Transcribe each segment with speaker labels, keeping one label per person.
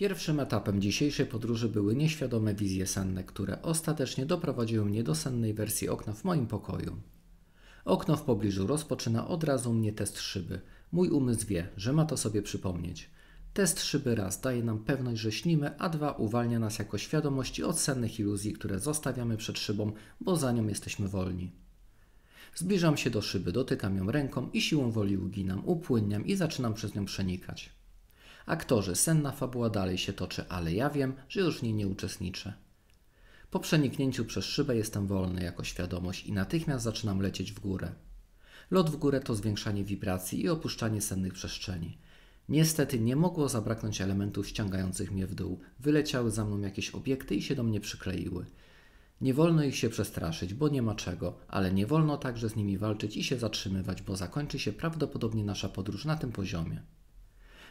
Speaker 1: Pierwszym etapem dzisiejszej podróży były nieświadome wizje senne, które ostatecznie doprowadziły mnie do sennej wersji okna w moim pokoju. Okno w pobliżu rozpoczyna od razu mnie test szyby. Mój umysł wie, że ma to sobie przypomnieć. Test szyby raz daje nam pewność, że śnimy, a dwa uwalnia nas jako świadomości od sennych iluzji, które zostawiamy przed szybą, bo za nią jesteśmy wolni. Zbliżam się do szyby, dotykam ją ręką i siłą woli uginam, upłynniam i zaczynam przez nią przenikać. Aktorzy, senna fabuła dalej się toczy, ale ja wiem, że już w niej nie uczestniczę. Po przeniknięciu przez szybę jestem wolny jako świadomość i natychmiast zaczynam lecieć w górę. Lot w górę to zwiększanie wibracji i opuszczanie sennych przestrzeni. Niestety nie mogło zabraknąć elementów ściągających mnie w dół. Wyleciały za mną jakieś obiekty i się do mnie przykleiły. Nie wolno ich się przestraszyć, bo nie ma czego, ale nie wolno także z nimi walczyć i się zatrzymywać, bo zakończy się prawdopodobnie nasza podróż na tym poziomie.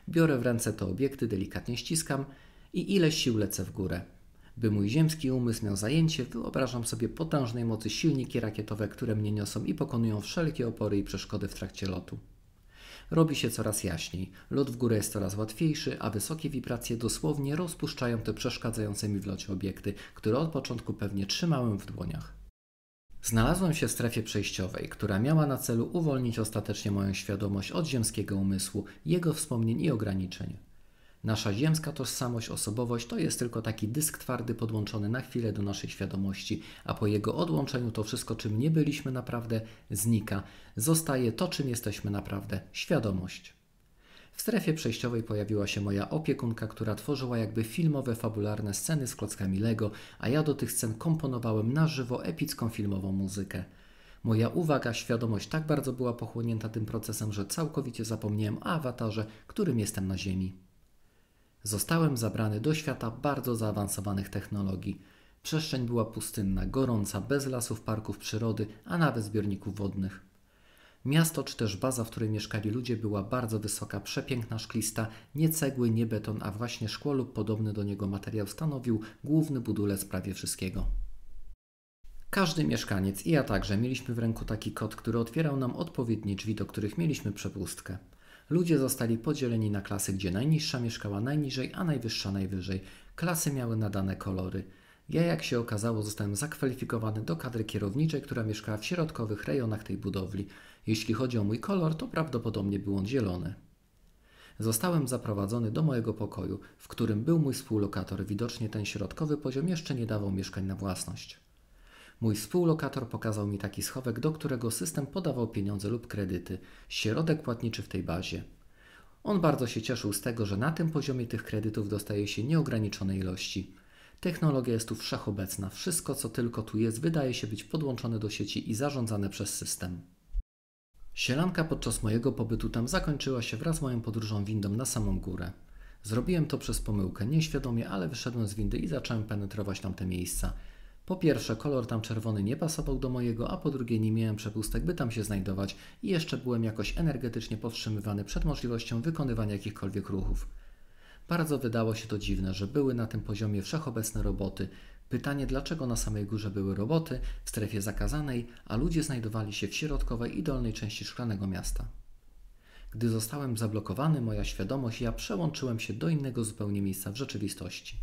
Speaker 1: Biorę w ręce te obiekty, delikatnie ściskam i ile sił lecę w górę. By mój ziemski umysł miał zajęcie, wyobrażam sobie potężnej mocy silniki rakietowe, które mnie niosą i pokonują wszelkie opory i przeszkody w trakcie lotu. Robi się coraz jaśniej, lot w górę jest coraz łatwiejszy, a wysokie wibracje dosłownie rozpuszczają te przeszkadzające mi w locie obiekty, które od początku pewnie trzymałem w dłoniach. Znalazłem się w strefie przejściowej, która miała na celu uwolnić ostatecznie moją świadomość od ziemskiego umysłu, jego wspomnień i ograniczeń. Nasza ziemska tożsamość, osobowość to jest tylko taki dysk twardy podłączony na chwilę do naszej świadomości, a po jego odłączeniu to wszystko, czym nie byliśmy naprawdę, znika. Zostaje to, czym jesteśmy naprawdę świadomość. W strefie przejściowej pojawiła się moja opiekunka, która tworzyła jakby filmowe, fabularne sceny z klockami Lego, a ja do tych scen komponowałem na żywo epicką filmową muzykę. Moja uwaga, świadomość tak bardzo była pochłonięta tym procesem, że całkowicie zapomniałem o awatarze, którym jestem na Ziemi. Zostałem zabrany do świata bardzo zaawansowanych technologii. Przestrzeń była pustynna, gorąca, bez lasów, parków przyrody, a nawet zbiorników wodnych. Miasto czy też baza, w której mieszkali ludzie, była bardzo wysoka, przepiękna, szklista, nie cegły, nie beton, a właśnie szkło lub podobny do niego materiał stanowił główny budulec prawie wszystkiego. Każdy mieszkaniec i ja także mieliśmy w ręku taki kod, który otwierał nam odpowiednie drzwi, do których mieliśmy przepustkę. Ludzie zostali podzieleni na klasy, gdzie najniższa mieszkała najniżej, a najwyższa najwyżej. Klasy miały nadane kolory. Ja, jak się okazało, zostałem zakwalifikowany do kadry kierowniczej, która mieszkała w środkowych rejonach tej budowli. Jeśli chodzi o mój kolor, to prawdopodobnie był on zielony. Zostałem zaprowadzony do mojego pokoju, w którym był mój współlokator. Widocznie ten środkowy poziom jeszcze nie dawał mieszkań na własność. Mój współlokator pokazał mi taki schowek, do którego system podawał pieniądze lub kredyty, środek płatniczy w tej bazie. On bardzo się cieszył z tego, że na tym poziomie tych kredytów dostaje się nieograniczone ilości. Technologia jest tu wszechobecna, wszystko co tylko tu jest wydaje się być podłączone do sieci i zarządzane przez system. Sielanka podczas mojego pobytu tam zakończyła się wraz z moją podróżą windą na samą górę. Zrobiłem to przez pomyłkę, nieświadomie, ale wyszedłem z windy i zacząłem penetrować tamte miejsca. Po pierwsze, kolor tam czerwony nie pasował do mojego, a po drugie, nie miałem przepustek, by tam się znajdować i jeszcze byłem jakoś energetycznie powstrzymywany przed możliwością wykonywania jakichkolwiek ruchów. Bardzo wydało się to dziwne, że były na tym poziomie wszechobecne roboty, Pytanie, dlaczego na samej górze były roboty w strefie zakazanej, a ludzie znajdowali się w środkowej i dolnej części szklanego miasta. Gdy zostałem zablokowany, moja świadomość, ja przełączyłem się do innego zupełnie miejsca w rzeczywistości.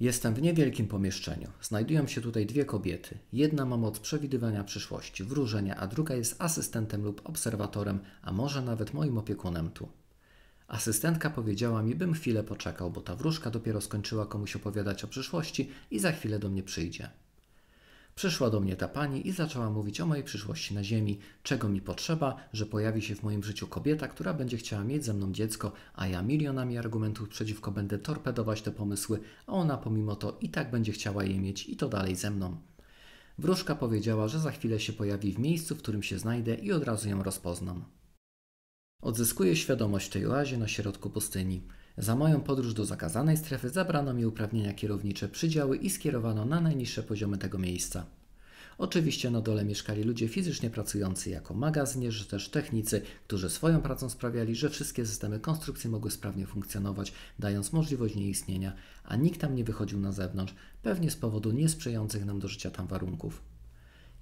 Speaker 1: Jestem w niewielkim pomieszczeniu. Znajdują się tutaj dwie kobiety. Jedna ma moc przewidywania przyszłości, wróżenia, a druga jest asystentem lub obserwatorem, a może nawet moim opiekunem tu. Asystentka powiedziała mi, bym chwilę poczekał, bo ta wróżka dopiero skończyła komuś opowiadać o przyszłości i za chwilę do mnie przyjdzie. Przyszła do mnie ta pani i zaczęła mówić o mojej przyszłości na Ziemi, czego mi potrzeba, że pojawi się w moim życiu kobieta, która będzie chciała mieć ze mną dziecko, a ja milionami argumentów przeciwko będę torpedować te pomysły, a ona pomimo to i tak będzie chciała je mieć i to dalej ze mną. Wróżka powiedziała, że za chwilę się pojawi w miejscu, w którym się znajdę i od razu ją rozpoznam. Odzyskuję świadomość w tej oazie na środku pustyni. Za moją podróż do zakazanej strefy zabrano mi uprawnienia kierownicze, przydziały i skierowano na najniższe poziomy tego miejsca. Oczywiście na dole mieszkali ludzie fizycznie pracujący jako magazynierzy, też technicy, którzy swoją pracą sprawiali, że wszystkie systemy konstrukcji mogły sprawnie funkcjonować, dając możliwość nieistnienia, a nikt tam nie wychodził na zewnątrz, pewnie z powodu niesprzyjających nam do życia tam warunków.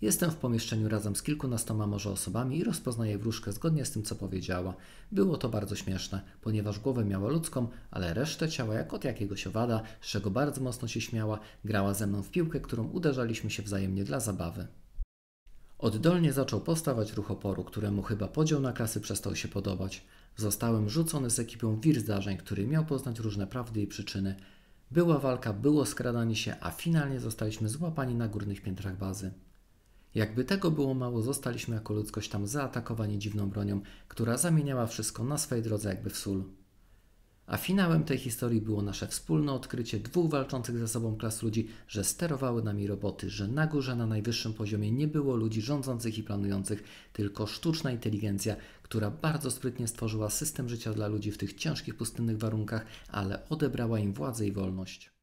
Speaker 1: Jestem w pomieszczeniu razem z kilkunastoma może osobami i rozpoznaję wróżkę zgodnie z tym, co powiedziała. Było to bardzo śmieszne, ponieważ głowę miała ludzką, ale resztę ciała jak od jakiegoś owada, z czego bardzo mocno się śmiała, grała ze mną w piłkę, którą uderzaliśmy się wzajemnie dla zabawy. Oddolnie zaczął powstawać ruch oporu, któremu chyba podział na klasy przestał się podobać. Zostałem rzucony z ekipą wir zdarzeń, który miał poznać różne prawdy i przyczyny. Była walka, było skradanie się, a finalnie zostaliśmy złapani na górnych piętrach bazy. Jakby tego było mało, zostaliśmy jako ludzkość tam zaatakowani dziwną bronią, która zamieniała wszystko na swej drodze jakby w sól. A finałem tej historii było nasze wspólne odkrycie dwóch walczących ze sobą klas ludzi, że sterowały nami roboty, że na górze na najwyższym poziomie nie było ludzi rządzących i planujących, tylko sztuczna inteligencja, która bardzo sprytnie stworzyła system życia dla ludzi w tych ciężkich pustynnych warunkach, ale odebrała im władzę i wolność.